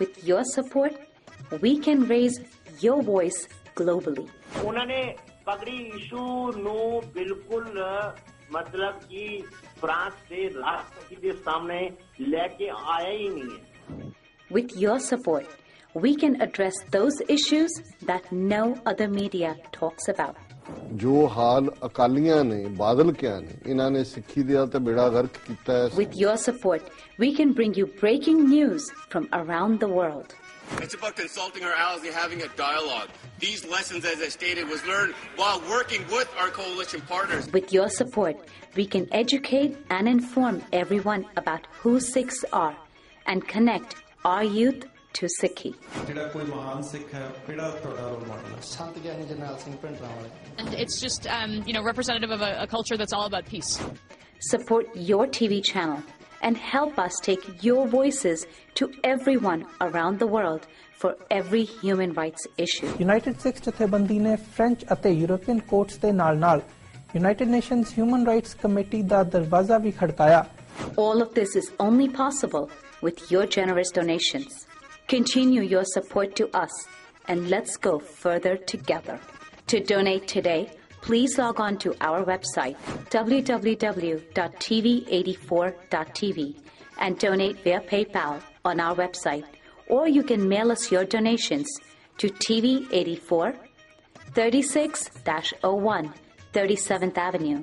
With your support, we can raise your voice globally. उन्होंने पगड़ी issue no बिल्कुल मतलब कि फ्रांस से राष्ट्रपति के सामने लेके आया ही नहीं है With your support, we can address those issues that no other media talks about. With your support, we can bring you breaking news from around the world. It's about consulting our allies and having a dialogue. These lessons, as I stated, was learned while working with our coalition partners. With your support, we can educate and inform everyone about who Sikhs are and connect our youth to Sikhi. And it's just, um, you know, representative of a, a culture that's all about peace. Support your TV channel and help us take your voices to everyone around the world for every human rights issue. United States ਜਥੇਬੰਦੀ French French European courts courts ਦੇ ਨਾਲ-ਨਾਲ United Nations Human Rights Committee ਦਾ ਦਰਵਾਜ਼ਾ ਵੀ ਖੜਕਾਇਆ. All of this is only possible with your generous donations. Continue your support to us and let's go further together. To donate today, please log on to our website www.tv84.tv and donate via PayPal on our website, or you can mail us your donations to TV84 36 01 37th Avenue,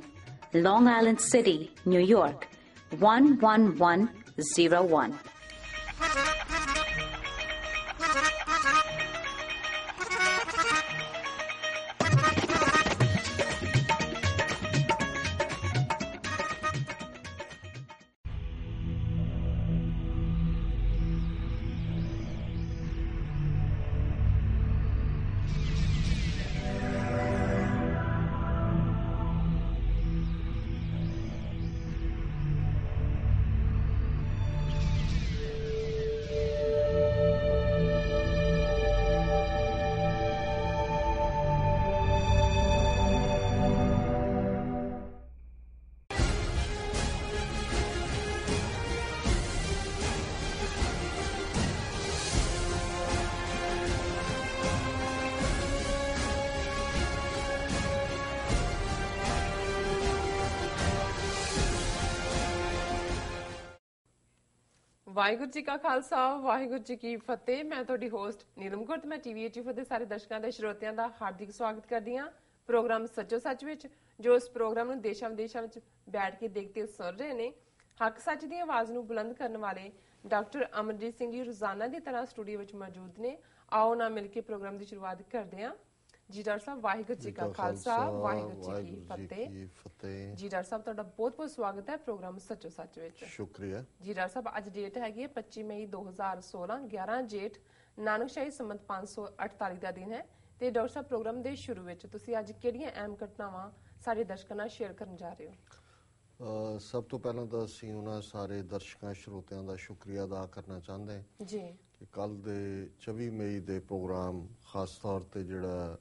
Long Island City, New York 11101. Waheguru ਜੀ ਕਾ ਖਾਲਸਾ ਵਾਹਿਗੁਰੂ ਜੀ ਕੀ ਫਤਿਹ ਮੈਂ ਤੁਹਾਡੀ host Neelam ਗੁਰਤ ਮੈਂ TV four ਦੇ ਸਾਰੇ ਦਰਸ਼ਕਾਂ ਦਾ ਸ਼ਰੋਤਿਆਂ ਦਾ ਹਾਰਦਿਕ ਸਵਾਗਤ ਕਰਦੀ ਹਾਂ ਪ੍ਰੋਗਰਾਮ ਸੱਚੋ ਸੱਚ ਵਿੱਚ ਜੋ ਇਸ ਪ੍ਰੋਗਰਾਮ ਨੂੰ ਦੇਸ਼ਾਂ ਵਿਦੇਸ਼ਾਂ ਵਿੱਚ ਬੈਠ ਕੇ ਦੇਖਦੇ ਸੁਣ ਰਹੇ ਨੇ ਹੱਕ ਸੱਚ ਦੀ ਆਵਾਜ਼ ਨੂੰ ਬੁਲੰਦ ਕਰਨ ਵਾਲੇ ਡਾਕਟਰ ਅਮਰਜੀਤ ਸਿੰਘ ਜੀ ਰੋਜ਼ਾਨਾ ਦੀ ਤਰ੍ਹਾਂ ਸਟੂਡੀਓ ਵਿੱਚ ਮੌਜੂਦ ਨੇ ਆਓ ਨਾ ਮਿਲ ਕੇ ਪ੍ਰੋਗਰਾਮ ਦੀ ਸ਼ੁਰੂਆਤ ਕਰਦੇ ਹਾਂ ਜੀ ਡਾਕਟਰ ਸਾਹਿਬ ਵਾਹਿਗੁਰੂ ਜੀ ਕਾ ਖਾਲਸਾ ਵਾਹਿਗੁਰੂ ਜੀ ਕੀ ਫਤਿਹ ਜੀ ਡਾਕਟਰ ਸਾਹਿਬ ਤੁਹਾਡਾ ਬਹੁਤ ਬਹੁਤ ਸਵਾਗਤ ਹੈ ਪ੍ਰੋਗਰਾਮ ਸੱਚੋ ਸੱਚ ਵਿੱਚ ਸ਼ੁਕਰੀਆ ਜੀ ਡਾਕਟਰ ਸਾਹਿਬ ਅੱਜ ਡੇਟ ਹੈਗੀ ਹੈ 25 ਮਈ 2016 11 ਜੇਠ ਨਾਨਕਸ਼ਾਹੀ ਸੰਮਤ 548 ਦਾ ਦਿਨ ਹੈ ਤੇ ਡਾਕਟਰ ਸਾਹਿਬ ਪ੍ਰੋਗਰਾਮ ਦੇ ਸ਼ੁਰੂ ਵਿੱਚ ਤੁਸੀਂ ਅੱਜ ਕਿਹੜੀਆਂ ਅਹਿਮ ਘਟਨਾਵਾਂ ਸਾਡੇ ਦਰਸ਼ਕਾਂ ਨਾਲ ਸ਼ੇਅਰ ਕਰਨ ਜਾ ਰਹੇ ਹੋ ਸਭ ਤੋਂ ਪਹਿਲਾਂ ਤਾਂ ਅਸੀਂ ਉਹਨਾਂ ਸਾਰੇ ਦਰਸ਼ਕਾਂ ਸ਼ਰੋਤਿਆਂ ਦਾ ਸ਼ੁਕਰੀਆ ਅਦਾ ਕਰਨਾ ਚਾਹੁੰਦੇ ਹਾਂ ਜੀ ਕਿ ਕੱਲ ਦੇ 24 ਮਈ ਦੇ ਪ੍ਰੋਗਰਾਮ ਖਾਸ ਤੌਰ ਤੇ ਜਿਹੜਾ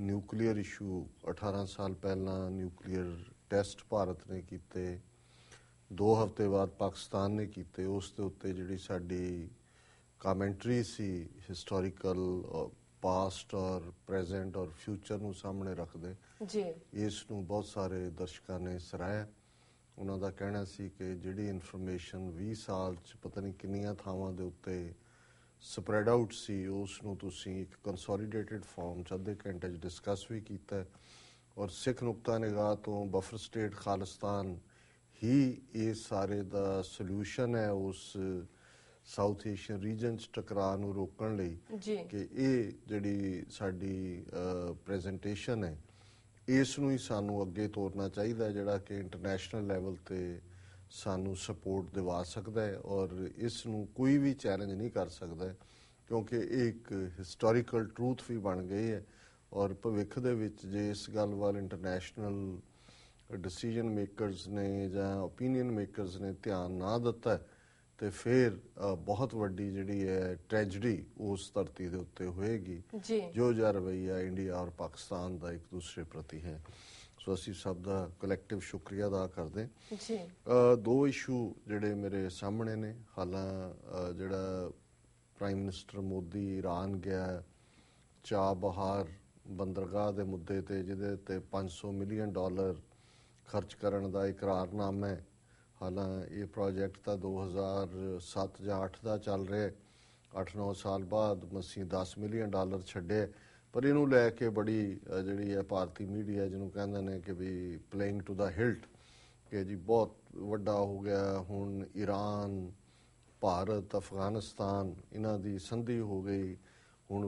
ਨਿਊਕਲੀਅਰ ਇਸ਼ੂ 18 ਸਾਲ ਪਹਿਲਾਂ ਨਿਊਕਲੀਅਰ ਟੈਸਟ ਭਾਰਤ ਨੇ ਕੀਤੇ 2 ਹਫ਼ਤੇ ਬਾਅਦ ਪਾਕਿਸਤਾਨ ਨੇ ਕੀਤੇ ਉਸ ਦੇ ਉੱਤੇ ਜਿਹੜੀ ਸਾਡੀ ਕਮੈਂਟਰੀ ਸੀ ਹਿਸਟੋਰੀਕਲ ਪਾਸਟ ਔਰ ਪ੍ਰੈਜ਼ੈਂਟ ਔਰ ਫਿਊਚਰ ਨੂੰ ਸਾਹਮਣੇ ਰੱਖਦੇ ਜੀ ਇਸ ਨੂੰ ਬਹੁਤ ਸਾਰੇ ਦਰਸ਼ਕਾਂ ਨੇ ਸਰਾਇਆ ਉਹਨਾਂ ਦਾ ਕਹਿਣਾ ਸੀ ਕਿ ਜਿਹੜੀ ਇਨਫੋਰਮੇਸ਼ਨ 20 ਸਾਲ ਚ ਪਤਾ ਨਹੀਂ ਕਿੰਨੀਆਂ ਥਾਵਾਂ ਦੇ ਉੱਤੇ ਸਪਰੈਡ ਆਊਟ ਸੀ ਉਸ ਨੂੰ ਤੁਸੀਂ ਇੱਕ ਕੰਸੋਲੀਡੇਟਿਡ ਫਾਰਮ ਚ ਅੱਧੇ ਘੰਟੇ 'ਚ ਡਿਸਕਸ ਵੀ ਕੀਤਾ ਔਰ ਸਿੱਖ ਨੁਕਤਾ ਨਿਗਾਹ ਤੋਂ ਬਫਰ ਸਟੇਟ ਖਾਲਿਸਤਾਨ ਹੀ ਇਹ ਸਾਰੇ ਦਾ ਸੋਲੂਸ਼ਨ ਹੈ ਉਸ ਸਾਊਥ ਏਸ਼ੀਅਨ ਰੀਜਨ ਚ ਟਕਰਾਅ ਨੂੰ ਰੋਕਣ ਲਈ ਕਿ ਇਹ ਜਿਹੜੀ ਸਾਡੀ ਪ੍ਰੈਜੈਂਟੇਸ਼ਨ ਹੈ ਇਸ ਨੂੰ ਹੀ ਸਾਨੂੰ ਅੱਗੇ ਤੋਰਨਾ ਚਾਹੀਦਾ ਜਿਹੜਾ ਕਿ ਇੰਟਰਨੈਸ਼ਨਲ ਲੈਵਲ ਤੇ ਸਾਨੂੰ ਸਪੋਰਟ ਦਿਵਾ ਸਕਦਾ ਹੈ ਔਰ ਇਸ ਨੂੰ ਕੋਈ ਵੀ ਚੈਲੰਜ ਨਹੀਂ ਕਰ ਸਕਦਾ ਕਿਉਂਕਿ ਇਹ ਇੱਕ ਹਿਸਟੋਰੀਕਲ ਟਰੂਥ ਵੀ ਬਣ ਗਈ ਹੈ ਔਰ ਭਵਿੱਖ ਦੇ ਵਿੱਚ ਜੇ ਇਸ ਗੱਲ ਵੱਲ ਇੰਟਰਨੈਸ਼ਨਲ ਡਿਸੀਜਨ ਮੇਕਰਸ ਨੇ ਜਾਂ opinion ਮੇਕਰਸ ਨੇ ਧਿਆਨ ਨਾ ਦਿੱਤਾ ਤੇ ਫਿਰ ਬਹੁਤ ਵੱਡੀ ਜਿਹੜੀ ਹੈ ਟ੍ਰੈਜੇਡੀ ਉਸ ਧਰਤੀ ਦੇ ਉੱਤੇ ਹੋਏਗੀ ਜੋ ਜਾ ਰਵਈਆ ਇੰਡੀਆ ਔਰ ਪਾਕਿਸਤਾਨ ਦਾ ਇੱਕ ਦੂਸਰੇ ਪ੍ਰਤੀ ਹੈ ਤੋਂ ਅਸੀਂ ਸਭ ਦਾ ਕਲੈਕਟਿਵ ਸ਼ੁਕਰੀਆ ਅਦਾ ਕਰਦੇ ਜੀ ਦੋ ਇਸ਼ੂ ਜਿਹੜੇ ਮੇਰੇ ਸਾਹਮਣੇ ਨੇ ਹਾਲਾਂ ਜਿਹੜਾ ਪ੍ਰਾਈਮ ਮਿਨਿਸਟਰ ਮੋਦੀ ਈਰਾਨ ਗਿਆ ਚਾ ਬਹਾਰ ਬੰਦਰਗਾਹ ਦੇ ਮੁੱਦੇ ਤੇ ਜਿਹਦੇ ਤੇ 500 ਮਿਲੀਅਨ ਡਾਲਰ ਖਰਚ ਕਰਨ ਦਾ ਇਕਰਾਰਨਾਮਾ ਹੈ ਹਾਲਾਂ ਇਹ ਪ੍ਰੋਜੈਕਟ ਤਾਂ 2007 ਜਾਂ 8 ਦਾ ਚੱਲ ਰਿਹਾ 8-9 ਸਾਲ ਬਾਅਦ ਮਸੀਂ 10 ਮਿਲੀਅਨ ਡਾਲਰ ਛੱਡੇ ਪਰ ਇਹਨੂੰ ਲੈ ਕੇ ਬੜੀ ਜਿਹੜੀ ਹੈ ਭਾਰਤੀ ਮੀਡੀਆ ਜਿਹਨੂੰ ਕਹਿੰਦੇ ਨੇ ਕਿ ਵੀ ਪਲੇਇੰਗ ਟੂ ਦਾ ਹਿਲਟ ਕਿ ਜੀ ਬਹੁਤ ਵੱਡਾ ਹੋ ਗਿਆ ਹੁਣ ਈਰਾਨ ਭਾਰਤ ਅਫਗਾਨਿਸਤਾਨ ਇਹਨਾਂ ਦੀ ਸੰਧੀ ਹੋ ਗਈ ਹੁਣ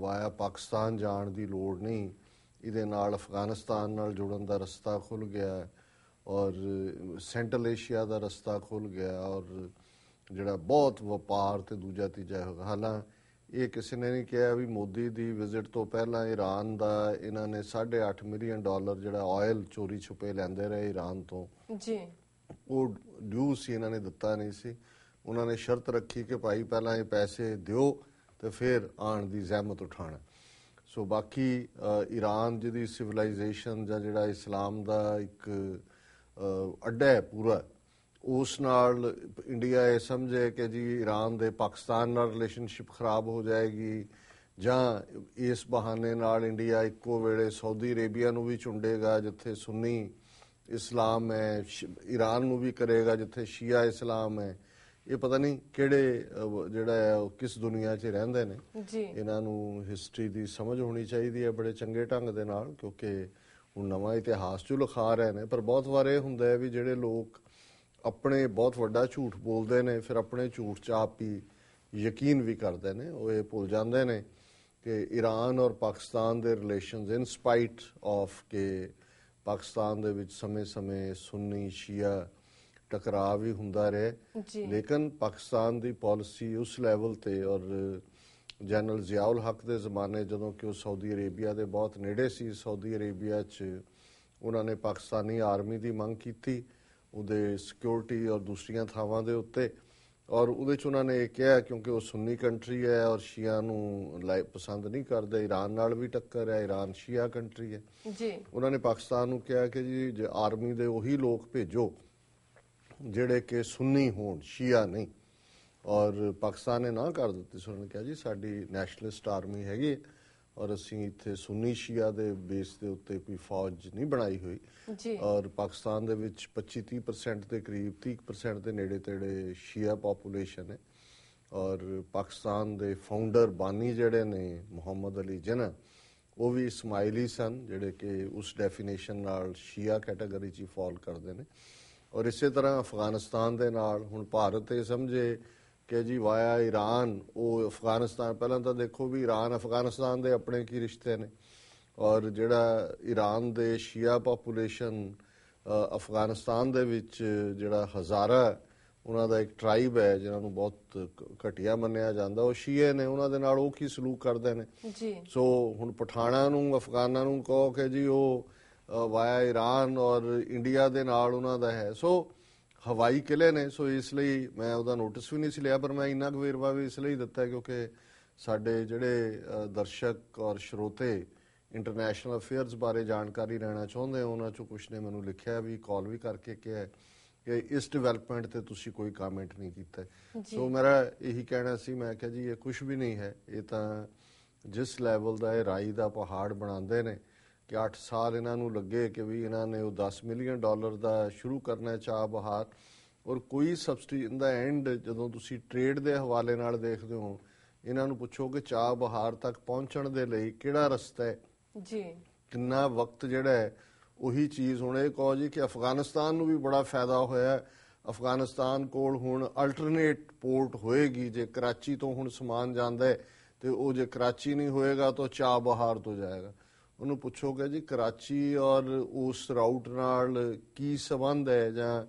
ਵਾਇਆ ਪਾਕਿਸਤਾਨ ਜਾਣ ਦੀ ਲੋੜ ਨਹੀਂ ਇਹਦੇ ਨਾਲ ਅਫਗਾਨਿਸਤਾਨ ਨਾਲ ਜੁੜਨ ਦਾ ਰਸਤਾ ਖੁੱਲ ਗਿਆ ਔਰ ਸੈਂਟਰਲ ਏਸ਼ੀਆ ਦਾ ਰਸਤਾ ਖੁੱਲ ਗਿਆ ਔਰ ਜਿਹੜਾ ਬਹੁਤ ਵਪਾਰ ਤੇ ਦੂਜਾ ਤੀਜਾ ਹੋਗਾ ਹਾਲਾਂ ਇਹ ਕਿਸੇ ਨੇ ਨਹੀਂ ਕਿਹਾ ਵੀ ਮੋਦੀ ਦੀ ਵਿਜ਼ਿਟ ਤੋਂ ਪਹਿਲਾਂ ਈਰਾਨ ਦਾ ਇਹਨਾਂ ਨੇ 8.5 ਮਿਲੀਅਨ ਡਾਲਰ ਜਿਹੜਾ ਆਇਲ ਚੋਰੀ ਛੁਪੇ ਲੈਂਦੇ ਰਹੇ ਈਰਾਨ ਤੋਂ ਜੀ ਉਹ ਡਿਊ ਸੀ ਇਹਨਾਂ ਨੇ ਦਿੱਤਾ ਨਹੀਂ ਸੀ ਉਹਨਾਂ ਨੇ ਸ਼ਰਤ ਰੱਖੀ ਕਿ ਭਾਈ ਪਹਿਲਾਂ ਇਹ ਪੈਸੇ ਦਿਓ ਤੇ ਫਿਰ ਆਣ ਦੀ ਜ਼ਹਿਮਤ ਉਠਾਣਾ ਸੋ ਬਾਕੀ ਈਰਾਨ ਜਿਹਦੀ ਸਿਵਲਾਈਜੇਸ਼ਨ ਜਾਂ ਜਿਹੜਾ ਇਸਲਾਮ ਦਾ ਇੱਕ ਅੱਡਾ ਹੈ ਪੂਰਾ ਉਸ ਨਾਲ ਇੰਡੀਆ ਇਹ ਸਮਝੇ ਕਿ ਜੀ ਈਰਾਨ ਦੇ ਪਾਕਿਸਤਾਨ ਨਾਲ ਰਿਲੇਸ਼ਨਸ਼ਿਪ ਖਰਾਬ ਹੋ ਜਾਏਗੀ ਜਾਂ ਇਸ ਬਹਾਨੇ ਨਾਲ ਇੰਡੀਆ ਇੱਕੋ ਵੇਲੇ ਸਾਊਦੀ ਅਰੇਬੀਆ ਨੂੰ ਵੀ ਚੁੰਡੇਗਾ ਜਿੱਥੇ ਸੁੰਨੀ ਇਸਲਾਮ ਹੈ ਈਰਾਨ ਨੂੰ ਵੀ ਕਰੇਗਾ ਜਿੱਥੇ ਸ਼ੀਆ ਇਸਲਾਮ ਹੈ ਇਹ ਪਤਾ ਨਹੀਂ ਕਿਹੜੇ ਜਿਹੜਾ ਹੈ ਉਹ ਕਿਸ ਦੁਨੀਆ 'ਚ ਰਹਿੰਦੇ ਨੇ ਇਹਨਾਂ ਨੂੰ ਹਿਸਟਰੀ ਦੀ ਸਮਝ ਹੋਣੀ ਚਾਹੀਦੀ ਹੈ ਬੜੇ ਚੰਗੇ ਢੰਗ ਦੇ ਨਾਲ ਕਿਉਂਕਿ ਹੁਣ ਨਵਾਂ ਇਤਿਹਾਸ ਚੋਂ ਲਿਖਾ ਰਹੇ ਨੇ ਪਰ ਬਹੁਤ ਵਾਰ ਇਹ ਹੁੰਦਾ ਹੈ ਵੀ ਜਿਹੜੇ ਲੋਕ ਆਪਣੇ ਬਹੁਤ ਵੱਡਾ ਝੂਠ ਬੋਲਦੇ ਨੇ ਫਿਰ ਆਪਣੇ ਝੂਠ 'ਚ ਆਪ ਹੀ ਯਕੀਨ ਵੀ ਕਰਦੇ ਨੇ ਉਹ ਇਹ ਭੁੱਲ ਜਾਂਦੇ ਨੇ ਕਿ ਈਰਾਨ ਔਰ ਪਾਕਿਸਤਾਨ ਦੇ ਰਿਲੇਸ਼ਨਸ ਇਨ ਸਪਾਈਟ ਆਫ ਕਿ ਪਾਕਿਸਤਾਨ ਦੇ ਵਿੱਚ ਸਮੇਂ-ਸਮੇਂ ਸੁੰਨੀ ਸ਼ੀਆ ਟਕਰਾਅ ਵੀ ਹੁੰਦਾ ਰਿਹਾ ਲੇਕਿਨ ਪਾਕਿਸਤਾਨ ਦੀ ਪਾਲਿਸੀ ਉਸ ਲੈਵਲ ਤੇ ਔਰ ਜਨਰਲ ਜ਼ਿਆਉਲ ਹਕ ਦੇ ਜ਼ਮਾਨੇ ਜਦੋਂ ਕਿ ਉਹ ਸਾਊਦੀ ਅਰੇਬੀਆ ਦੇ ਬਹੁਤ ਨੇੜੇ ਸੀ ਸਾਊਦੀ ਅਰੇਬੀਆ 'ਚ ਉਹਨਾਂ ਨੇ ਪਾਕਿਸਤਾਨੀ ਆਰਮੀ ਦੀ ਮੰਗ ਕੀਤੀ ਉਹਦੇ ਸਿਕਿਉਰਿਟੀ ਔਰ ਦੂਸਰੀਆਂ ਥਾਵਾਂ ਦੇ ਉੱਤੇ ਔਰ ਉਹਦੇ ਚ ਉਹਨਾਂ ਨੇ ਕਿਹਾ ਕਿਉਂਕਿ ਉਹ ਸੁੰਨੀ ਕੰਟਰੀ ਹੈ ਔਰ ਸ਼ੀਆ ਨੂੰ ਪਸੰਦ ਨਹੀਂ ਕਰਦੇ ਈਰਾਨ ਨਾਲ ਵੀ ਟੱਕਰ ਹੈ ਈਰਾਨ ਸ਼ੀਆ ਕੰਟਰੀ ਹੈ ਜੀ ਉਹਨਾਂ ਨੇ ਪਾਕਿਸਤਾਨ ਨੂੰ ਕਿਹਾ ਕਿ ਜੀ ਆਰਮੀ ਦੇ ਉਹੀ ਲੋਕ ਭੇਜੋ ਜਿਹੜੇ ਕਿ ਸੁੰਨੀ ਹੋਣ ਸ਼ੀਆ ਨਹੀਂ ਔਰ ਪਾਕਿਸਤਾਨ ਨੇ ਨਾ ਕਰ ਦਿੱਤੀ ਸੁਣਨ ਕਿਹਾ ਜੀ ਸਾਡੀ ਨੈਸ਼ਨਲਿਸਟ ਆਰਮੀ ਹੈਗੀ ਹੈ ਔਰ ਅਸੀਂ ਇੱਥੇ ਸੁੰਨੀ ਸ਼ੀਆ ਦੇ ਬੇਸ ਦੇ ਉੱਤੇ ਕੋਈ ਫੌਜ ਨਹੀਂ ਬਣਾਈ ਹੋਈ ਜੀ ਔਰ ਪਾਕਿਸਤਾਨ ਦੇ ਵਿੱਚ 25-30% ਦੇ ਕਰੀਬ 30% ਦੇ ਨੇੜੇ ਤੇੜੇ ਸ਼ੀਆ ਪੋਪੂਲੇਸ਼ਨ ਹੈ ਔਰ ਪਾਕਿਸਤਾਨ ਦੇ ਫਾਊਂਡਰ ਬਾਨੀ ਜਿਹੜੇ ਨੇ ਮੁਹੰਮਦ ਅਲੀ ਜਿਨਾ ਉਹ ਵੀ ਇਸਮਾਈਲੀ ਸਨ ਜਿਹੜੇ ਕਿ ਉਸ ਡੈਫੀਨੇਸ਼ਨ ਨਾਲ ਸ਼ੀਆ ਕੈਟਾਗਰੀ 'ਚ ਫਾਲ ਕਰਦੇ ਨੇ ਔਰ ਇਸੇ ਤਰ੍ਹਾਂ ਅਫਗਾਨਿਸਤਾਨ ਦੇ ਨਾਲ ਹੁਣ ਭਾਰਤ ਇਹ ਸਮਝੇ ਕਿ ਜੀ ਵਾਇਆ ਈਰਾਨ ਉਹ ਅਫਗਾਨਿਸਤਾਨ ਪਹਿਲਾਂ ਤਾਂ ਦੇਖੋ ਵੀ ਈਰਾਨ ਅਫਗਾਨਿਸਤਾਨ ਦੇ ਆਪਣੇ ਕੀ ਰਿਸ਼ਤੇ ਨੇ ਔਰ ਜਿਹੜਾ ਈਰਾਨ ਦੇ ਸ਼ੀਆ ਪਾਪੂਲੇਸ਼ਨ ਅਫਗਾਨਿਸਤਾਨ ਦੇ ਵਿੱਚ ਜਿਹੜਾ ਹਜ਼ਾਰਾ ਉਹਨਾਂ ਦਾ ਇੱਕ ਟ੍ਰਾਈਬ ਹੈ ਜਿਨ੍ਹਾਂ ਨੂੰ ਬਹੁਤ ਘਟਿਆ ਮੰਨਿਆ ਜਾਂਦਾ ਉਹ ਸ਼ੀਏ ਨੇ ਉਹਨਾਂ ਦੇ ਨਾਲ ਉਹ ਕੀ ਸਲੂਕ ਕਰਦੇ ਨੇ ਜੀ ਸੋ ਹੁਣ ਪਠਾਣਾ ਨੂੰ ਅਫਗਾਨਾਂ ਨੂੰ ਕਹੋ ਕਿ ਜੀ ਉਹ ਵਾਇਆ ਈਰਾਨ ਔਰ ਇੰਡੀਆ ਦੇ ਨਾਲ ਉਹਨਾਂ ਦਾ ਹੈ ਸੋ ਹਵਾਈ ਕਿਲੇ ਨੇ ਸੋ ਇਸ ਲਈ ਮੈਂ ਉਹਦਾ ਨੋਟਿਸ ਵੀ ਨਹੀਂ ਸੀ ਲਿਆ ਪਰ ਮੈਂ ਇੰਨਾ ਕੁ ਵੇਰਵਾ ਵੀ ਇਸ ਲਈ ਦਿੱਤਾ ਕਿਉਂਕਿ ਸਾਡੇ ਜਿਹੜੇ ਦਰਸ਼ਕ ਔਰ ਸ਼ਰੋਤੇ ਇੰਟਰਨੈਸ਼ਨਲ ਅਫੇਅਰਸ ਬਾਰੇ ਜਾਣਕਾਰੀ ਲੈਣਾ ਚਾਹੁੰਦੇ ਹੋ ਉਹਨਾਂ ਚੋਂ ਕੁਝ ਨੇ ਮੈਨੂੰ ਲਿਖਿਆ ਵੀ ਕਾਲ ਵੀ ਕਰਕੇ ਕਿਹਾ ਕਿ ਇਸ ਡਿਵੈਲਪਮੈਂਟ ਤੇ ਤੁਸੀਂ ਕੋਈ ਕਮੈਂਟ ਨਹੀਂ ਕੀਤਾ ਸੋ ਮੇਰਾ ਇਹੀ ਕਹਿਣਾ ਸੀ ਮੈਂ ਕਿਹਾ ਜੀ ਇਹ ਕੁਝ ਵੀ ਨਹੀਂ ਹੈ ਇਹ ਤਾਂ ਜਿਸ ਲੈਵਲ ਦਾ ਇਹ ਰਾਈ ਦਾ ਪਹਾੜ ਬਣਾਉਂਦੇ ਨੇ ਕਿ 8 ਸਾਲ ਇਹਨਾਂ ਨੂੰ ਲੱਗੇ ਕਿ ਵੀ ਇਹਨਾਂ ਨੇ ਉਹ 10 ਮਿਲੀਅਨ ਡਾਲਰ ਦਾ ਸ਼ੁਰੂ ਕਰਨਾ ਚਾਹ ਬਹਾਰ ਔਰ ਕੋਈ ਸਬਸਿਡੀ ਇਨ ਦਾ ਐਂਡ ਜਦੋਂ ਤੁਸੀਂ ਟ੍ਰੇਡ ਦੇ ਹਵਾਲੇ ਨਾਲ ਦੇਖਦੇ ਹੋ ਇਹਨਾਂ ਨੂੰ ਪੁੱਛੋ ਕਿ ਚਾਹ ਬਹਾਰ ਤੱਕ ਪਹੁੰਚਣ ਦੇ ਲਈ ਕਿਹੜਾ ਰਸਤਾ ਹੈ ਜੀ ਕਿੰਨਾ ਵਕਤ ਜਿਹੜਾ ਹੈ ਉਹੀ ਚੀਜ਼ ਹੁਣ ਇਹ ਕਹੋ ਜੀ ਕਿ ਅਫਗਾਨਿਸਤਾਨ ਨੂੰ ਵੀ ਬੜਾ ਫਾਇਦਾ ਹੋਇਆ ਅਫਗਾਨਿਸਤਾਨ ਕੋਲ ਹੁਣ ਅਲਟਰਨੇਟ ਪੋਰਟ ਹੋਏਗੀ ਜੇ ਕਰਾਚੀ ਤੋਂ ਹੁਣ ਸਮਾਨ ਜਾਂਦਾ ਹੈ ਤੇ ਉਹ ਜੇ ਕਰਾਚੀ ਨਹੀਂ ਹੋਏਗਾ ਤਾਂ ਚਾਹ ਬਹਾਰ ਤੋਂ ਜਾਏਗਾ ਉਹਨੂੰ ਪੁੱਛੋਗੇ ਜੀ ਕਰਾਚੀ ਔਰ ਉਸ ਰਾਊਟ ਨਾਲ ਕੀ ਸਬੰਧ ਹੈ ਜਾਂ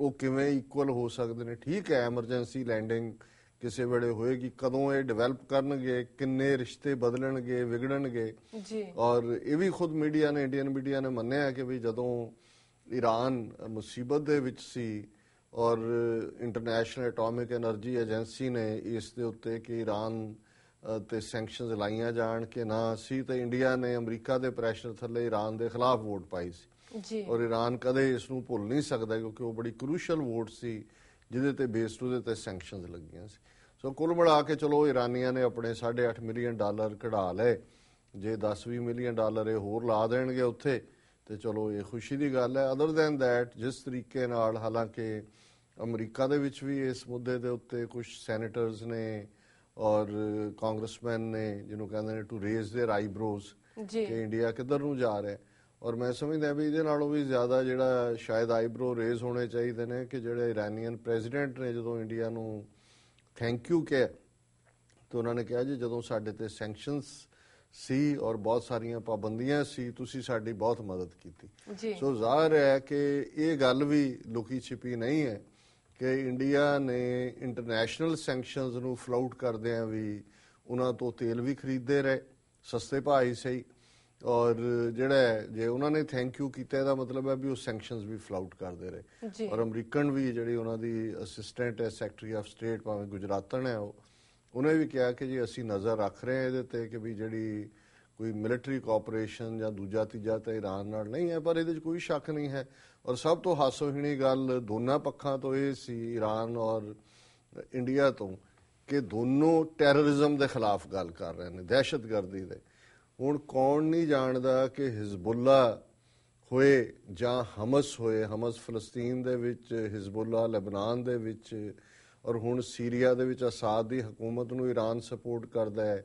ਉਹ ਕਿਵੇਂ ਇਕੁਅਲ ਹੋ ਸਕਦੇ ਨੇ ਠੀਕ ਹੈ ਐਮਰਜੈਂਸੀ ਲੈਂਡਿੰਗ ਕਿਸੇ ਵੇਲੇ ਹੋਏਗੀ ਕਦੋਂ ਇਹ ਡਿਵੈਲਪ ਕਰਨਗੇ ਕਿੰਨੇ ਰਿਸ਼ਤੇ ਬਦਲਣਗੇ ਵਿਗੜਨਗੇ ਜੀ ਔਰ ਇਹ ਵੀ ਖੁਦ ਮੀਡੀਆ ਨੇ ਇੰਡੀਅਨ ਮੀਡੀਆ ਨੇ ਮੰਨਿਆ ਕਿ ਵੀ ਜਦੋਂ ਈਰਾਨ ਮੁਸੀਬਤ ਦੇ ਵਿੱਚ ਸੀ ਔਰ ਇੰਟਰਨੈਸ਼ਨਲ ਐਟੋਮਿਕ એનર્ਜੀ ਏਜੰਸੀ ਨੇ ਇਸ ਦੇ ਉੱਤੇ ਕਿ ਈਰਾਨ ਤੇ ਸੈਂਕਸ਼ਨਸ ਲਾਈਆਂ ਜਾਣ ਕਿ ਨਾ ਸੀ ਤੇ ਇੰਡੀਆ ਨੇ ਅਮਰੀਕਾ ਦੇ ਪ੍ਰੈਸ਼ਰ ਥੱਲੇ ਈਰਾਨ ਦੇ ਖਿਲਾਫ ਵੋਟ ਪਾਈ ਸੀ ਜੀ ਔਰ ਈਰਾਨ ਕਦੇ ਇਸ ਨੂੰ ਭੁੱਲ ਨਹੀਂ ਸਕਦਾ ਕਿਉਂਕਿ ਉਹ ਬੜੀ ਕ੍ਰੂਸ਼ੀਅਲ ਵੋਟ ਸੀ ਜਿਹਦੇ ਤੇ ਬੇਸ ਟੂ ਦੇ ਤੇ ਸੈਂਕਸ਼ਨਸ ਲੱਗੀਆਂ ਸੀ ਸੋ ਕੁੱਲ ਮਿਲਾ ਕੇ ਚਲੋ ਈਰਾਨੀਆਂ ਨੇ ਆਪਣੇ 8.5 ਮਿਲੀਅਨ ਡਾਲਰ ਕਢਾ ਲਏ ਜੇ 10-20 ਮਿਲੀਅਨ ਡਾਲਰ ਇਹ ਹੋਰ ਲਾ ਦੇਣਗੇ ਉੱਥੇ ਤੇ ਚਲੋ ਇਹ ਖੁਸ਼ੀ ਦੀ ਗੱਲ ਹੈ ਅਦਰ ਦੈਨ ਥੈਟ ਜਿਸ ਤਰੀਕੇ ਨਾਲ ਹਾਲਾਂਕਿ ਅਮਰੀਕਾ ਦੇ ਵਿੱਚ ਵੀ ਇਸ ਮੁੱਦੇ ਦੇ ਉੱਤੇ ਕੁਝ ਸੈਨੇਟਰਸ ਨੇ ਔਰ ਕਾਂਗਰਸਮੈਨ ਨੇ ਜਿਹਨੂੰ ਕਹਿੰਦੇ ਨੇ ਟੂ ਰੇਜ਼ देयर ਆਈਬ੍ਰੋਸ ਕਿ ਇੰਡੀਆ ਕਿੱਧਰ ਨੂੰ ਜਾ ਰਿਹਾ ਔਰ ਮੈਂ ਸਮਝਦਾ ਵੀ ਇਹਦੇ ਨਾਲੋਂ ਵੀ ਜ਼ਿਆਦਾ ਜਿਹੜਾ ਸ਼ਾਇਦ ਆਈਬ੍ਰੋ ਰੇਜ਼ ਹੋਣੇ ਚਾਹੀਦੇ ਨੇ ਕਿ ਜਿਹੜੇ ਇਰਾਨੀਅਨ ਪ੍ਰੈਜ਼ੀਡੈਂਟ ਨੇ ਜਦੋਂ ਇੰਡੀਆ ਨੂੰ ਥੈਂਕ ਯੂ ਕਿ ਤੇ ਉਹਨਾਂ ਨੇ ਕਿਹਾ ਜੀ ਜਦੋਂ ਸਾਡੇ ਤੇ ਸੈਂਕਸ਼ਨਸ ਸੀ ਔਰ ਬਹੁਤ ਸਾਰੀਆਂ ਪਾਬੰਦੀਆਂ ਸੀ ਤੁਸੀਂ ਸਾਡੀ ਬਹੁਤ ਮਦਦ ਕੀਤੀ ਸੋ ਜ਼ਾਹਰ ਹੈ ਕਿ ਇਹ ਗੱਲ ਵੀ ਲੁਕੀ ਛਿਪੀ ਨਹੀਂ ਹੈ ਕਿ ਇੰਡੀਆ ਨੇ ਇੰਟਰਨੈਸ਼ਨਲ ਸੈਂਕਸ਼ਨਸ ਨੂੰ ਫਲਾਊਟ ਕਰਦੇ ਆ ਵੀ ਉਹਨਾਂ ਤੋਂ ਤੇਲ ਵੀ ਖਰੀਦਦੇ ਰਹੇ ਸਸਤੇ ਭਾਅ ਸਹੀ ਔਰ ਜਿਹੜਾ ਜੇ ਉਹਨਾਂ ਨੇ ਥੈਂਕ ਯੂ ਕੀਤਾ ਇਹਦਾ ਮਤਲਬ ਹੈ ਵੀ ਉਹ ਸੈਂਕਸ਼ਨਸ ਵੀ ਫਲਾਊਟ ਕਰਦੇ ਰਹੇ ਔਰ ਅਮਰੀਕਨ ਵੀ ਜਿਹੜੀ ਉਹਨਾਂ ਦੀ ਅਸਿਸਟੈਂਟ ਹੈ ਸੈਕਟਰੀ ਆਫ ਸਟੇਟ ਭਾਵੇਂ ਗੁਜਰਾਤਣ ਹੈ ਉਹ ਉਹਨੇ ਵੀ ਕਿਹਾ ਕਿ ਜੀ ਅਸੀਂ ਨਜ਼ਰ ਰੱਖ ਰਹੇ ਹਾਂ ਇਹਦੇ ਤੇ ਕਿ ਵੀ ਜਿਹੜੀ ਕੋਈ ਮਿਲਟਰੀ ਕੋਆਪਰੇਸ਼ਨ ਜਾਂ ਦੂਜਾ ਤੀਜਾ ਤਾਂ ਇਰਾਨ ਨਾਲ ਨਹੀਂ ਹੈ ਪਰ ਇਹਦੇ 'ਚ ਕੋਈ ਸ਼ੱਕ ਨਹੀਂ ਹੈ ਔਰ ਸਭ ਤੋਂ ਹਾਸੋਹੀਣੀ ਗੱਲ ਦੋਨਾਂ ਪੱਖਾਂ ਤੋਂ ਇਹ ਸੀ ਇਰਾਨ ਔਰ ਇੰਡੀਆ ਤੋਂ ਕਿ ਦੋਨੋਂ ਟੈਰਰਿਜ਼ਮ ਦੇ ਖਿਲਾਫ ਗੱਲ ਕਰ ਰਹੇ ਨੇ دہشتਗਰਦੀ ਦੇ ਹੁਣ ਕੌਣ ਨਹੀਂ ਜਾਣਦਾ ਕਿ ਹਿਜ਼ਬੁੱਲਾ ਹੋਏ ਜਾਂ ਹਮਸ ਹੋਏ ਹਮਸ ਫਲਸਤੀਨ ਦੇ ਵਿੱਚ ਹਿਜ਼ਬੁੱਲਾ ਲਬਨਾਨ ਦੇ ਵਿੱਚ ਔਰ ਹੁਣ ਸੀਰੀਆ ਦੇ ਵਿੱਚ ਅਸਾਦ ਦੀ ਹਕੂਮਤ ਨੂੰ ਇਰਾਨ ਸਪੋਰਟ ਕਰਦਾ ਹੈ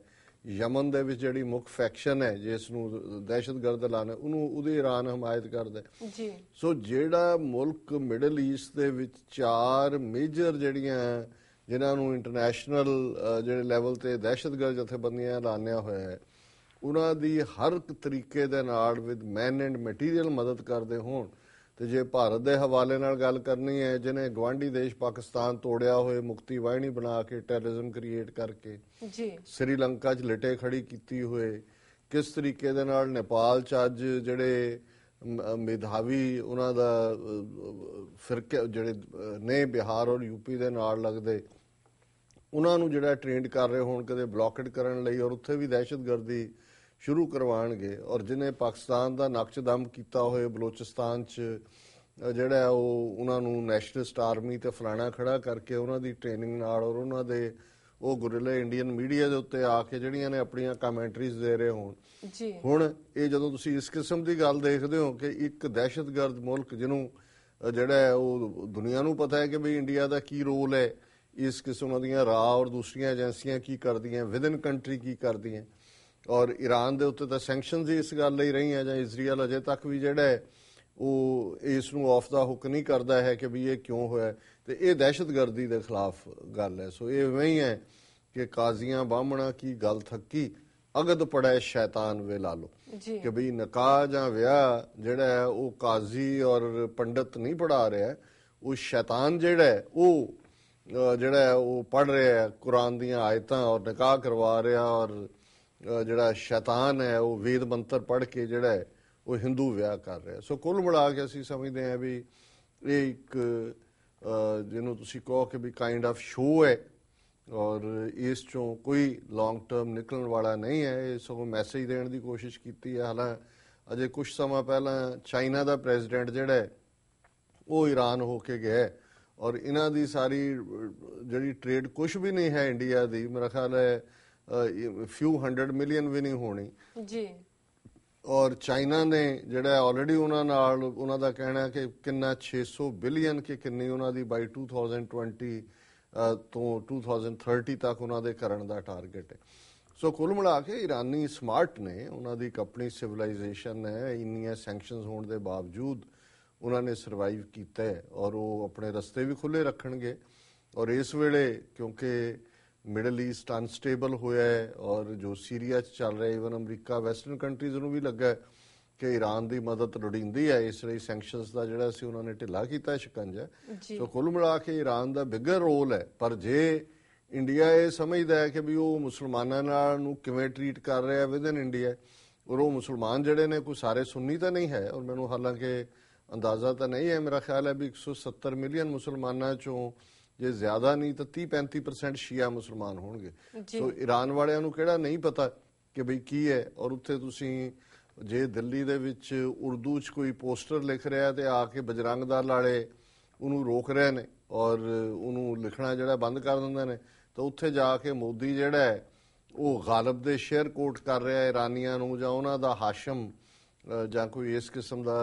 ਯਮਨ ਦੇ ਵਿੱਚ ਜਿਹੜੀ ਮੁੱਖ ਫੈਕਸ਼ਨ ਹੈ ਜਿਸ ਨੂੰ ਦਹਿਸ਼ਤਗਰਦ ਐਲਾਨ ਉਹਨੂੰ ਉਹਦੇ ਇਰਾਨ ਹਮਾਇਤ ਕਰਦਾ ਜੀ ਸੋ ਜਿਹੜਾ ਮੁਲਕ ਮਿਡਲ ਈਸਟ ਦੇ ਵਿੱਚ ਚਾਰ ਮੇਜਰ ਜਿਹੜੀਆਂ ਜਿਨ੍ਹਾਂ ਨੂੰ ਇੰਟਰਨੈਸ਼ਨਲ ਜਿਹੜੇ ਲੈਵਲ ਤੇ ਦਹਿਸ਼ਤਗਰਦ ਜਥੇਬੰਦੀਆਂ ਲਾਣਿਆ ਹੋਇਆ ਹੈ ਉਹਨਾਂ ਦੀ ਹਰ ਤਰੀਕੇ ਦੇ ਨਾਲ ਵਿਦ ਮੈਨ ਐਂਡ ਮਟੀਰੀਅਲ ਮਦਦ ਕਰਦੇ ਹੋਣ ਤੇ ਜੇ ਭਾਰਤ ਦੇ ਹਵਾਲੇ ਨਾਲ ਗੱਲ ਕਰਨੀ ਹੈ ਜਿਹਨੇ ਗਵਾਂਢੀ ਦੇਸ਼ ਪਾਕਿਸਤਾਨ ਤੋੜਿਆ ਹੋਏ ਮੁਕਤੀ ਵਾਹਿਣੀ ਬਣਾ ਕੇ ਟੈਰਰਿਜ਼ਮ ਕ੍ਰੀਏਟ ਕਰਕੇ ਜੀ ਸ੍ਰੀਲੰਕਾ 'ਚ ਲਟੇ ਖੜੀ ਕੀਤੀ ਹੋਏ ਕਿਸ ਤਰੀਕੇ ਦੇ ਨਾਲ ਨੇਪਾਲ 'ਚ ਅੱਜ ਜਿਹੜੇ ਮਿਧਾਵੀ ਉਹਨਾਂ ਦਾ ਫਿਰਕੇ ਜਿਹੜੇ ਨੇ ਬਿਹਾਰ ਔਰ ਯੂਪੀ ਦੇ ਨਾਲ ਲੱਗਦੇ ਉਹਨਾਂ ਨੂੰ ਜਿਹੜਾ ਟ੍ਰੇਨਡ ਕਰ ਰਹੇ ਹੋਣ ਕਦੇ ਬਲੌਕਡ ਕਰਨ ਲਈ ਔਰ ਉੱਥੇ ਵੀ ਦਹਿਸ਼ਤਗਰਦੀ ਸ਼ੁਰੂ ਕਰਵਾਣਗੇ ਔਰ ਜਿਨੇ ਪਾਕਿਸਤਾਨ ਦਾ ਨਕਸ਼ਦਮ ਕੀਤਾ ਹੋਏ ਬਲੋਚਿਸਤਾਨ 'ਚ ਜਿਹੜਾ ਉਹ ਉਹਨਾਂ ਨੂੰ ਨੈਸ਼ਨਲਿਸਟ ਆਰਮੀ ਤੇ ਫਲਾਣਾ ਖੜਾ ਕਰਕੇ ਉਹਨਾਂ ਦੀ ਟ੍ਰੇਨਿੰਗ ਨਾਲ ਔਰ ਉਹਨਾਂ ਦੇ ਉਹ ਗੁਰਲੇ ਇੰਡੀਅਨ ਮੀਡੀਆ ਦੇ ਉੱਤੇ ਆ ਕੇ ਜਿਹੜੀਆਂ ਨੇ ਆਪਣੀਆਂ ਕਮੈਂਟਰੀਜ਼ ਦੇ ਰਹੇ ਹੋਣ ਜੀ ਹੁਣ ਇਹ ਜਦੋਂ ਤੁਸੀਂ ਇਸ ਕਿਸਮ ਦੀ ਗੱਲ ਦੇਖਦੇ ਹੋ ਕਿ ਇੱਕ ਦਹਿਸ਼ਤਗਰਦ ਮੁਲਕ ਜਿਹਨੂੰ ਜਿਹੜਾ ਉਹ ਦੁਨੀਆ ਨੂੰ ਪਤਾ ਹੈ ਕਿ ਵੀ ਇੰਡੀਆ ਦਾ ਕੀ ਰੋਲ ਹੈ ਇਸ ਕਿਸਮ ਦੀਆਂ ਰਾਹ ਔਰ ਦੂਸਰੀਆਂ ਏਜੰਸੀਆਂ ਕੀ ਕਰਦੀਆਂ ਵਿਦਨ ਕੰਟਰੀ ਕੀ ਕਰਦੀਆਂ ਔਰ ਈਰਾਨ ਦੇ ਉੱਤੇ ਤਾਂ ਸੈਂਕਸ਼ਨਸ ਹੀ ਇਸ ਗੱਲ ਲਈ ਰਹੀਆਂ ਜਾਂ ਇਜ਼ਰਾਈਲ ਅਜੇ ਤੱਕ ਵੀ ਜਿਹੜਾ ਉਹ ਇਸ ਨੂੰ ਆਫ ਦਾ ਹੁਕਮ ਨਹੀਂ ਕਰਦਾ ਹੈ ਕਿ ਵੀ ਇਹ ਕਿਉਂ ਹੋਇਆ ਤੇ ਇਹ ਦਹਿਸ਼ਤਗਰਦੀ ਦੇ ਖਿਲਾਫ ਗੱਲ ਹੈ ਸੋ ਇਹ ਵਹੀ ਹੈ ਕਿ ਕਾਜ਼ੀਆਂ ਬਾਹਮਣਾ ਕੀ ਗੱਲ ਥੱਕੀ ਅਗਦ ਪੜੈ ਸ਼ੈਤਾਨ ਵੇ ਲਾ ਲੋ ਕਿ ਵੀ ਨਕਾਹ ਜਾਂ ਵਿਆਹ ਜਿਹੜਾ ਹੈ ਉਹ ਕਾਜ਼ੀ ਔਰ ਪੰਡਤ ਨਹੀਂ ਪੜਾ ਰਿਹਾ ਉਹ ਸ਼ੈਤਾਨ ਜਿਹੜਾ ਉਹ ਜਿਹੜਾ ਉਹ ਪੜ ਰਿਹਾ ਹੈ ਕੁਰਾਨ ਦੀਆਂ ਆਇਤਾਂ ਔਰ ਨਿਕਾਹ ਕਰਵਾ ਰਿਹਾ ਔਰ ਜਿਹੜਾ ਸ਼ੈਤਾਨ ਹੈ ਉਹ ਵੇਦ ਮੰਤਰ ਪੜ੍ਹ ਕੇ ਜਿਹੜਾ ਉਹ Hindu ਵਿਆਹ ਕਰ ਰਿਹਾ ਸੋ ਕੁੱਲ ਮਿਲਾ ਕੇ ਅਸੀਂ ਸਮਝਦੇ ਹਾਂ ਵੀ ਇਹ ਇੱਕ ਜਿਹਨੂੰ ਤੁਸੀਂ ਕਹੋ ਕਿ ਵੀ ਕਾਈਂਡ ਆਫ ਸ਼ੋਅ ਹੈ ਔਰ ਇਸ ਚੋਂ ਕੋਈ ਲੌਂਗ ਟਰਮ ਨਿਕਲਣ ਵਾਲਾ ਨਹੀਂ ਹੈ ਇਹ ਸੋ ਮੈਸੇਜ ਦੇਣ ਦੀ ਕੋਸ਼ਿਸ਼ ਕੀਤੀ ਹੈ ਹਾਲਾਂ ਅਜੇ ਕੁਝ ਸਮਾਂ ਪਹਿਲਾਂ ਚਾਈਨਾ ਦਾ ਪ੍ਰੈਜ਼ੀਡੈਂਟ ਜਿਹੜਾ ਉਹ ਈਰਾਨ ਹੋ ਕੇ ਗਿਆ ਔਰ ਇਹਨਾਂ ਦੀ ਸਾਰੀ ਜਿਹੜੀ ਟ੍ਰੇਡ ਕੁਝ ਵੀ ਨਹੀਂ ਹੈ ਇੰਡੀਆ ਦੀ ਮੇਰਾ ਖਿਆਲ ਹੈ ਫਿਊ 100 ਮਿਲੀਅਨ ਵੀ ਨਹੀਂ ਹੋਣੀ ਜੀ ਔਰ ਚਾਈਨਾ ਨੇ ਜਿਹੜਾ ਆਲਰੇਡੀ ਉਹਨਾਂ ਨਾਲ ਉਹਨਾਂ ਦਾ ਕਹਿਣਾ ਕਿ ਕਿੰਨਾ 600 ਬਿਲੀਅਨ ਕਿ ਕਿੰਨੀ ਉਹਨਾਂ ਦੀ ਬਾਈ 2020 ਤੋਂ 2030 ਤੱਕ ਉਹਨਾਂ ਦੇ ਕਰਨ ਦਾ ਟਾਰਗੇਟ ਹੈ ਸੋ ਕੁੱਲ ਮਿਲਾ ਕੇ ਇਰਾਨੀ ਸਮਾਰਟ ਨੇ ਉਹਨਾਂ ਦੀ ਕੰਪਨੀ ਸਿਵਲਾਈਜੇਸ਼ਨ ਹੈ ਇੰਨੀਆਂ ਸੈਂਕਸ਼ਨਸ ਹੋਣ ਦੇ ਬਾਵਜੂਦ ਉਹਨਾਂ ਨੇ ਸਰਵਾਈਵ ਕੀਤਾ ਔਰ ਉਹ ਆਪਣੇ ਰਸਤੇ ਵੀ ਖੁੱਲੇ ਰੱਖਣਗੇ ਔਰ ਇਸ ਵੇਲੇ ਕਿਉਂਕਿ ਮਿਡਲ ਈਸਟ ਅਨਸਟੇਬਲ ਹੋਇਆ ਹੈ ਔਰ ਜੋ ਸੀਰੀਆ ਚ ਚੱਲ ਰਿਹਾ ਇਵਨ ਅਮਰੀਕਾ ਵੈਸਟਰਨ ਕੰਟਰੀਜ਼ ਨੂੰ ਵੀ ਲੱਗਾ ਕਿ ਈਰਾਨ ਦੀ ਮਦਦ ਲੋੜੀਂਦੀ ਹੈ ਇਸ ਲਈ ਸੈਂਕਸ਼ਨਸ ਦਾ ਜਿਹੜਾ ਸੀ ਉਹਨਾਂ ਨੇ ਢਿੱਲਾ ਕੀਤਾ ਸ਼ਿਕੰਜਾ ਸੋ ਕੁੱਲ ਮਿਲਾ ਕੇ ਈਰਾਨ ਦਾ ਬਿਗਰ ਰੋਲ ਹੈ ਪਰ ਜੇ ਇੰਡੀਆ ਇਹ ਸਮਝਦਾ ਹੈ ਕਿ ਵੀ ਉਹ ਮੁਸਲਮਾਨਾਂ ਨਾਲ ਨੂੰ ਕਿਵੇਂ ਟ੍ਰੀਟ ਕਰ ਰਿਹਾ ਹੈ ਵਿਦਨ ਇੰਡੀਆ ਔਰ ਉਹ ਮੁਸਲਮਾਨ ਜਿਹੜੇ ਨੇ ਕੋਈ ਸਾਰੇ ਸੁੰਨੀ ਤਾਂ ਨਹੀਂ ਹੈ ਔਰ ਮੈਨੂੰ ਹਾਲਾਂਕਿ ਅੰਦਾਜ਼ਾ ਤਾਂ ਨਹੀਂ ਹੈ ਮੇਰਾ ਖਿਆਲ ਹੈ ਵੀ 170 ਮਿਲੀਅਨ ਮੁਸਲਮਾਨਾਂ ਚੋਂ ਜੇ ਜ਼ਿਆਦਾ ਨਹੀਂ ਤਾਂ 30 35% ਸ਼ੀਆ ਮੁਸਲਮਾਨ ਹੋਣਗੇ ਸੋ ਈਰਾਨ ਵਾਲਿਆਂ ਨੂੰ ਕਿਹੜਾ ਨਹੀਂ ਪਤਾ ਕਿ ਬਈ ਕੀ ਹੈ ਔਰ ਉੱਥੇ ਤੁਸੀਂ ਜੇ ਦਿੱਲੀ ਦੇ ਵਿੱਚ ਉਰਦੂ 'ਚ ਕੋਈ ਪੋਸਟਰ ਲਿਖ ਰਿਹਾ ਤੇ ਆ ਕੇ ਬਜਰੰਗ ਦਲ ਵਾਲੇ ਉਹਨੂੰ ਰੋਕ ਰਹੇ ਨੇ ਔਰ ਉਹਨੂੰ ਲਿਖਣਾ ਜਿਹੜਾ ਬੰਦ ਕਰ ਦਿੰਦੇ ਨੇ ਤਾਂ ਉੱਥੇ ਜਾ ਕੇ ਮੋਦੀ ਜਿਹੜਾ ਹੈ ਉਹ ਗਾਲਬ ਦੇ ਸ਼ੇਰ ਕੋਟ ਕਰ ਰਿਹਾ ਹੈ ਇਰਾਨੀਆਂ ਨੂੰ ਜਾਂ ਉਹਨਾਂ ਦਾ ਹਾਸ਼ਮ ਜਾਂ ਕੋਈ ਇਸ ਕਿਸਮ ਦਾ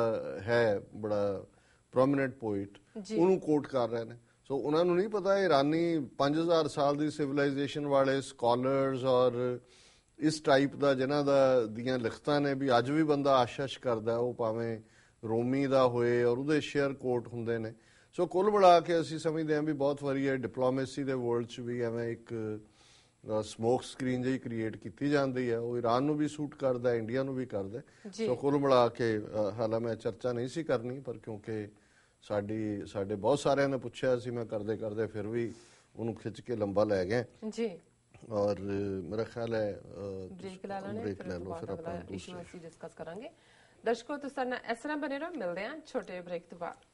ਹੈ ਬੜਾ ਪ੍ਰੋਮਿਨੈਂਟ ਪੋਇਟ ਉਹਨੂੰ ਕੋਟ ਕਰ ਰਹੇ ਨੇ ਸੋ ਉਹਨਾਂ ਨੂੰ ਨਹੀਂ ਪਤਾ ਇਰਾਨੀ 5000 ਸਾਲ ਦੀ ਸਿਵਲਾਈਜੇਸ਼ਨ ਵਾਲੇ ਸਕਾਲਰਸ ਔਰ ਇਸ ਟਾਈਪ ਦਾ ਜਿਨ੍ਹਾਂ ਦਾ ਦੀਆਂ ਲਿਖਤਾਂ ਨੇ ਵੀ ਅੱਜ ਵੀ ਬੰਦਾ ਆਸ਼ਾਸ਼ ਕਰਦਾ ਉਹ ਭਾਵੇਂ ਰੋਮੀ ਦਾ ਹੋਏ ਔਰ ਉਹਦੇ ਸ਼ੇਅਰ ਕੋਟ ਹੁੰਦੇ ਨੇ ਸੋ ਕੁੱਲ ਮਿਲਾ ਕੇ ਅਸੀਂ ਸਮਝਦੇ ਹਾਂ ਵੀ ਬਹੁਤ ਵਾਰੀ ਇਹ ਡਿਪਲੋਮੇਸੀ ਦੇ ਵਰਲਡ 'ਚ ਵੀ ਐਵੇਂ ਇੱਕ ਸਮੋਕ ਸਕਰੀਨ ਜਿਹੀ ਕ੍ਰੀਏਟ ਕੀਤੀ ਜਾਂਦੀ ਹੈ ਉਹ ਇਰਾਨ ਨੂੰ ਵੀ ਸੂਟ ਕਰਦਾ ਇੰਡੀਆ ਨੂੰ ਵੀ ਕਰਦਾ ਸੋ ਕੁੱਲ ਮਿਲਾ ਕੇ ਹਾਲਾ ਮੈਂ ਚਰਚਾ ਨਹੀਂ ਸੀ ਕਰਨੀ ਪਰ ਕਿਉਂਕਿ ਸਾਡੀ ਸਾਡੇ ਬਹੁਤ ਸਾਰਿਆਂ ਨੇ ਪੁੱਛਿਆ ਸੀ ਮੈਂ ਕਰਦੇ ਕਰਦੇ ਫਿਰ ਵੀ ਉਹਨੂੰ ਖਿੱਚ ਕੇ ਲੰਬਾ ਲੈ ਗਏ ਜੀ ਔਰ ਮੇਰਾ ਖਿਆਲ ਹੈ ਬ੍ਰੇਕ ਲੈ ਲੈਣੇ ਫਿਰ ਆਪਾਂ ਇਸ਼ੂ ਅਸੀਂ ਡਿਸਕਸ ਕਰਾਂਗੇ ਦਰਸ਼ਕੋ ਤੁਸੀਂ ਨਾਲ ਇਸ ਤਰ੍ਹਾਂ ਬਨੇ ਰਹੋ ਮਿਲਦੇ ਹਾਂ ਛੋਟੇ ਬ੍ਰੇਕ ਤੋਂ ਬਾਅਦ